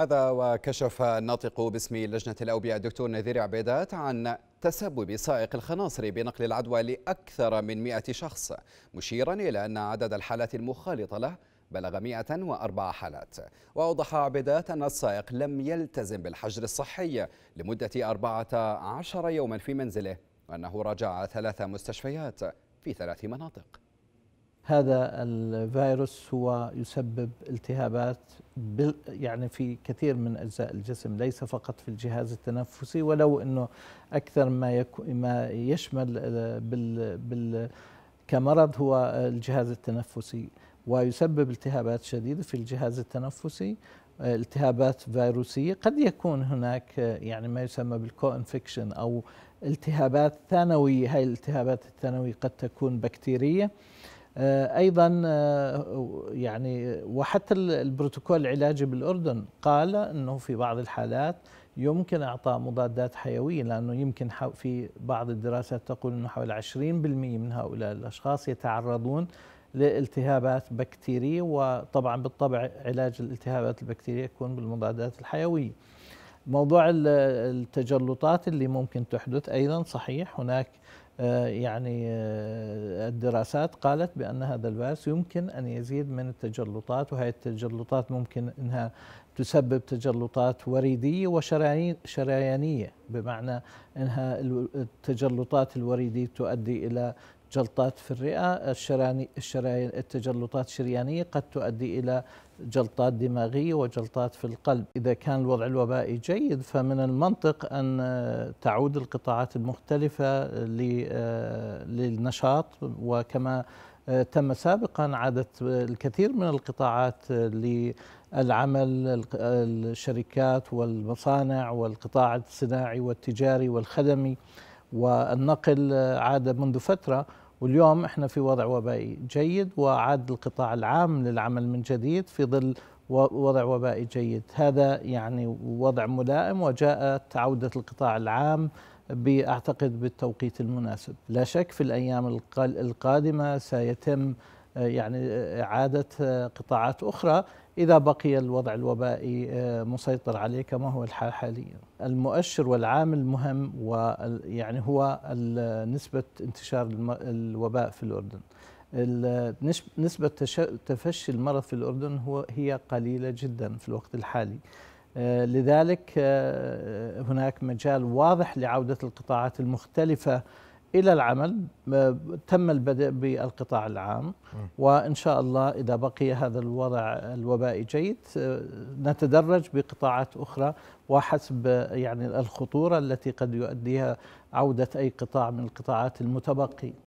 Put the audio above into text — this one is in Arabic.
هذا وكشف الناطق باسم لجنة الأوبئة الدكتور نذير عبيدات عن تسبب سائق الخناصر بنقل العدوى لأكثر من 100 شخص مشيرا إلى أن عدد الحالات المخالطة له بلغ 104 حالات وأوضح عبيدات أن السائق لم يلتزم بالحجر الصحي لمدة 14 يوما في منزله وأنه راجع ثلاث مستشفيات في ثلاث مناطق هذا الفيروس هو يسبب التهابات يعني في كثير من اجزاء الجسم ليس فقط في الجهاز التنفسي ولو انه اكثر ما ما يشمل آه، بال بال كمرض هو الجهاز التنفسي ويسبب التهابات شديده في الجهاز التنفسي التهابات فيروسيه قد يكون هناك آه، يعني ما يسمى بالكو انفكشن او التهابات ثانويه هاي الالتهابات الثانويه قد تكون بكتيريه آه، ايضا آه، يعني وحتى البروتوكول العلاجي بالاردن قال انه في بعض الحالات يمكن اعطاء مضادات حيويه لانه يمكن في بعض الدراسات تقول انه حوالي 20% من هؤلاء الاشخاص يتعرضون لالتهابات بكتيريه وطبعا بالطبع علاج الالتهابات البكتيريه يكون بالمضادات الحيويه. موضوع التجلطات اللي ممكن تحدث ايضا صحيح هناك آه، يعني آه، الدراسات قالت بأن هذا الفيروس يمكن أن يزيد من التجلطات وهذه التجلطات ممكن أنها تسبب تجلطات وريدية وشريانية بمعنى أنها التجلطات الوريدية تؤدي إلى جلطات في الرئة الشرايين التجلطات الشريانية قد تؤدي إلى جلطات دماغية وجلطات في القلب إذا كان الوضع الوبائي جيد فمن المنطق أن تعود القطاعات المختلفة آه، للنشاط وكما آه، تم سابقا عادت الكثير من القطاعات للعمل الشركات والمصانع والقطاع الصناعي والتجاري والخدمي والنقل عاد منذ فتره واليوم احنا في وضع وبائي جيد وعاد القطاع العام للعمل من جديد في ظل وضع وبائي جيد هذا يعني وضع ملائم وجاءت عودة القطاع العام بأعتقد بالتوقيت المناسب لا شك في الأيام القادمة سيتم آه، يعني إعادة آه، آه، قطاعات أخرى إذا بقي الوضع الوبائي مسيطر عليه كما هو الحال حاليا المؤشر والعامل المهم ويعني هو نسبة انتشار الوباء في الأردن نسبة تفشي المرض في الأردن هو هي قليلة جدا في الوقت الحالي لذلك هناك مجال واضح لعودة القطاعات المختلفة الى العمل تم البدء بالقطاع العام وان شاء الله اذا بقي هذا الوضع الوبائي جيد آه، نتدرج بقطاعات اخرى وحسب يعني الخطوره التي قد يؤديها عوده اي قطاع من القطاعات المتبقي